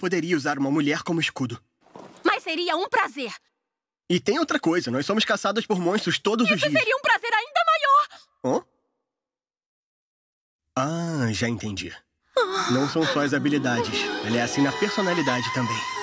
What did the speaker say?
poderia usar uma mulher como escudo. Mas seria um prazer. E tem outra coisa, nós somos caçados por monstros todos os dias. Isso seria um prazer ainda maior! Hã? Ah, já entendi. Não são só as habilidades, ela é assim na personalidade também.